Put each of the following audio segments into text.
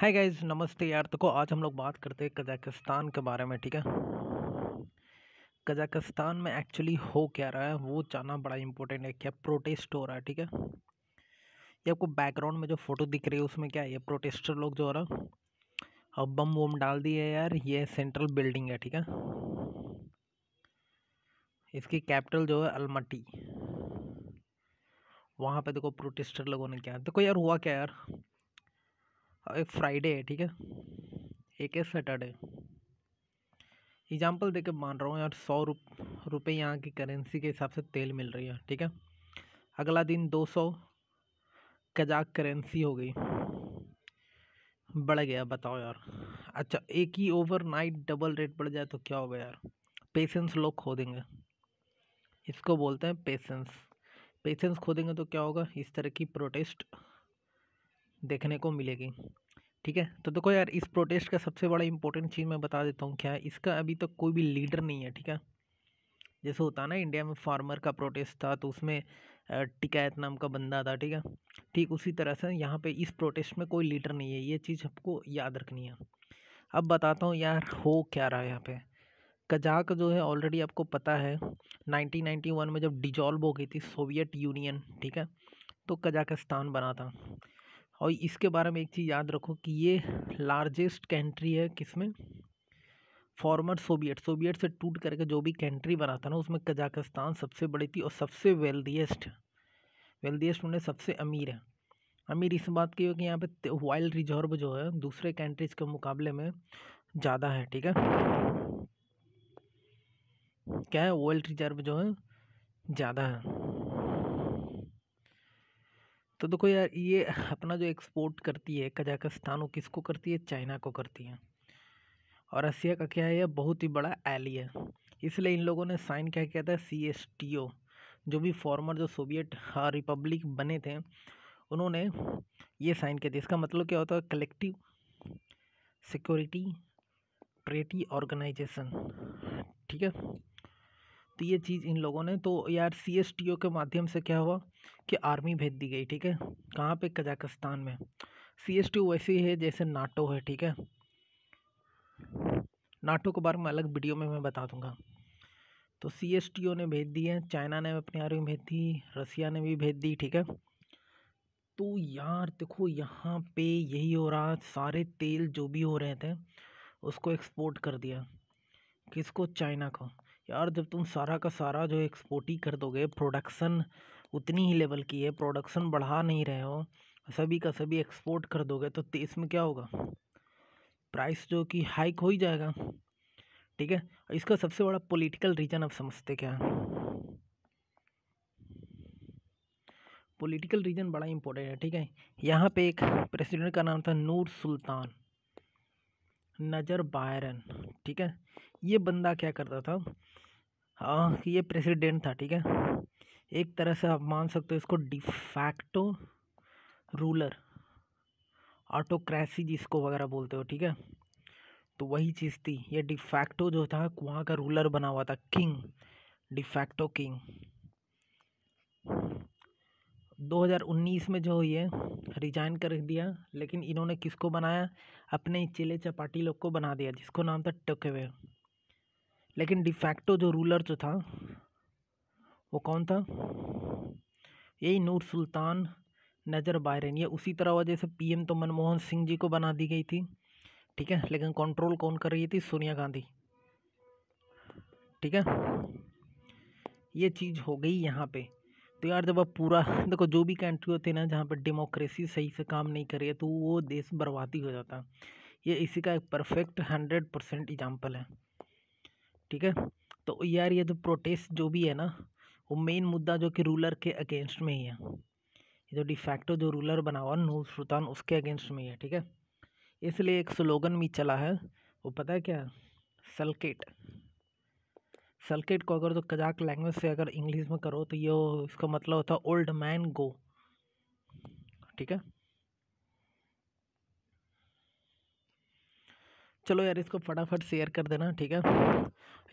hi guys नमस्ते यार देखो आज हम लोग बात करते हैं कजाकिस्तान के बारे में ठीक है कजाकिस्तान में एक्चुअली हो क्या रहा है वो जानना बड़ा इंपॉर्टेंट है क्या प्रोटेस्ट हो रहा है ठीक है ये आपको बैकग्राउंड में जो फ़ोटो दिख रही है उसमें क्या है ये प्रोटेस्टर लोग जो हो रहा अब बम वम डाल दिए यार ये सेंट्रल बिल्डिंग है ठीक है इसकी कैपिटल जो है अलमटी वहाँ पे देखो प्रोटेस्टर लोगों ने क्या देखो यार हुआ क्या यार एक फ्राइडे है ठीक है एक है सैटरडे एग्जांपल देके मान रहा हूँ यार सौ रुप रुपये यहाँ की करेंसी के हिसाब से तेल मिल रही है ठीक है अगला दिन दो सौ कजाक करेंसी हो गई बढ़ गया बताओ यार अच्छा एक ही ओवरनाइट डबल रेट बढ़ जाए तो क्या होगा यार पेशेंस लोग खो देंगे इसको बोलते हैं पेशेंस पेशेंस खो देंगे तो क्या होगा इस तरह की प्रोटेस्ट देखने को मिलेगी ठीक है तो देखो यार इस प्रोटेस्ट का सबसे बड़ा इंपॉर्टेंट चीज़ मैं बता देता हूँ क्या है इसका अभी तक तो कोई भी लीडर नहीं है ठीक है जैसे होता है ना इंडिया में फार्मर का प्रोटेस्ट था तो उसमें टिकायत नाम का बंदा था ठीक है ठीक उसी तरह से यहाँ पे इस प्रोटेस्ट में कोई लीडर नहीं है ये चीज़ आपको याद रखनी है अब बताता हूँ यार हो क्या रहा है यहाँ पे कजाक जो है ऑलरेडी आपको पता है 1991 में जब डिजॉल्व हो गई थी सोवियत यूनियन ठीक है तो कजाकिस्तान बना था और इसके बारे में एक चीज़ याद रखो कि ये लार्जेस्ट कंट्री है किसमें फॉर्मर सोवियत सोवियत से टूट करके जो भी कंट्री बना था ना उसमें कजाकिस्तान सबसे बड़ी थी और सबसे वेल्दीस्ट वेल्दीस्ट उन्हें सबसे अमीर है अमीर इस बात की है कि यहाँ पे वाइल्ड रिजर्व जो है दूसरे कंट्रीज़ के मुकाबले में ज़्यादा है ठीक है क्या है वर्ल्ड रिजर्व जो है ज़्यादा है तो देखो यार ये अपना जो एक्सपोर्ट करती है कजाकिस्तान वो किसको करती है चाइना को करती है और रसिया का क्या है यह बहुत ही बड़ा एली है इसलिए इन लोगों ने साइन क्या किया था सी एस टी ओ जो भी फॉर्मर जो सोवियत रिपब्लिक हाँ, बने थे उन्होंने ये साइन किया था इसका मतलब क्या होता है कलेक्टिव सिक्योरिटी ट्रेटी ऑर्गेनाइजेशन ठीक है तो ये चीज़ इन लोगों ने तो यार सी एस टी ओ के माध्यम से क्या हुआ कि आर्मी भेज दी गई ठीक है कहाँ पे कजाकिस्तान में सी एस टी ओ है जैसे नाटो है ठीक है नाटो के बारे में अलग वीडियो में मैं बता दूंगा तो सी एस टी ओ ने भेज दी है चाइना ने अपनी आर्मी भेज दी रसिया ने भी भेज दी ठीक है तो यार देखो यहाँ पे यही हो रहा सारे तेल जो भी हो रहे थे उसको एक्सपोर्ट कर दिया किसको चाइना को यार जब तुम सारा का सारा जो एक्सपोर्ट ही कर दोगे प्रोडक्शन उतनी ही लेवल की है प्रोडक्शन बढ़ा नहीं रहे हो सभी का सभी एक्सपोर्ट कर दोगे तो इसमें क्या होगा प्राइस जो कि हाइक हो ही जाएगा ठीक है इसका सबसे बड़ा पॉलिटिकल रीज़न आप समझते क्या है पॉलिटिकल रीज़न बड़ा इंपॉर्टेंट है ठीक है यहाँ पे एक प्रेसिडेंट का नाम था नूर सुल्तान नज़र बायरन ठीक है ये बंदा क्या करता था हाँ ये प्रेसिडेंट था ठीक है एक तरह से आप मान सकते हो इसको डिफैक्टो रूलर ऑटोक्रेसी जिसको वगैरह बोलते हो ठीक है तो वही चीज़ थी ये डिफैक्टो जो था वहाँ का रूलर बना हुआ था किंग डिफैक्टो किंग 2019 में जो ये रिजाइन कर दिया लेकिन इन्होंने किसको बनाया अपने चिले चपाटी लोग को बना दिया जिसको नाम था टकेवे लेकिन डिफैक्टो जो रूलर जो था वो कौन था यही नूर सुल्तान नज़र बायरन ये उसी तरह वजह से पीएम तो मनमोहन सिंह जी को बना दी गई थी ठीक है लेकिन कंट्रोल कौन कर रही थी सोनिया गांधी ठीक है ये चीज़ हो गई यहाँ पे तो यार जब आप पूरा देखो जो भी कंट्री होती है ना जहाँ पर डेमोक्रेसी सही से काम नहीं करे तो वो देश बर्बादी हो जाता ये इसी का एक परफेक्ट हंड्रेड परसेंट एग्जाम्पल है ठीक है तो यार ये जो प्रोटेस्ट जो भी है ना वो मेन मुद्दा जो कि रूलर के अगेंस्ट में ही है ये जो डिफैक्टो जो रूलर बना हुआ नूर सुल्तान उसके अगेंस्ट में ही है ठीक है इसलिए एक स्लोगन भी चला है वो पता है क्या सल्केट सल्केट को अगर तो कजाक लैंग्वेज से अगर इंग्लिश में करो तो ये इसका मतलब होता है ओल्ड मैन गो ठीक है चलो यार इसको फटाफट शेयर कर देना ठीक है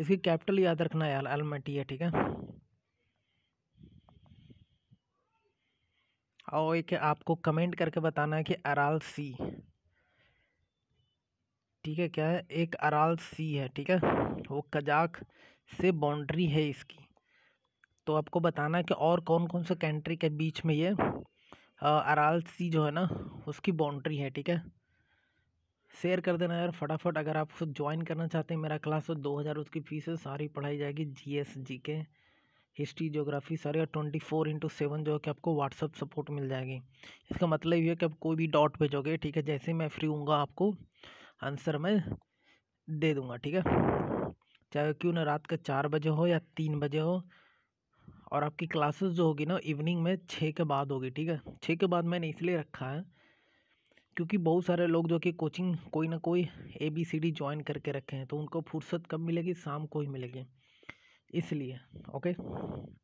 इसकी कैपिटल याद रखना है एलमेटी है ठीक है और एक आपको कमेंट करके बताना है कि अराल सी ठीक है क्या है एक अराल सी है ठीक है वो कजाक से बाउंड्री है इसकी तो आपको बताना है कि और कौन कौन से कंट्री के बीच में ये अराल सी जो है ना उसकी बाउंड्री है ठीक है शेयर कर देना यार फटाफट अगर आप खुद ज्वाइन करना चाहते हैं मेरा क्लास तो दो हज़ार उसकी फ़ीस है सारी पढ़ाई जाएगी जी एस जी के हिस्ट्री जोग्राफी सारे और ट्वेंटी फोर इंटू सेवन जो है कि आपको व्हाट्सअप सपोर्ट मिल जाएगी इसका मतलब ये है कि आप कोई भी डॉट भेजोगे ठीक है जैसे मैं फ्री हूँगा आपको आंसर मैं दे दूँगा ठीक है चाहे क्यों ना रात का चार बजे हो या तीन बजे हो और आपकी क्लासेस जो होगी ना इवनिंग में छः के बाद होगी ठीक है छः के बाद मैंने इसलिए रखा है क्योंकि बहुत सारे लोग जो कि कोचिंग कोई ना कोई A B C D join करके रखे हैं तो उनको फुर्सत कब मिलेगी शाम को ही मिलेगी इसलिए ओके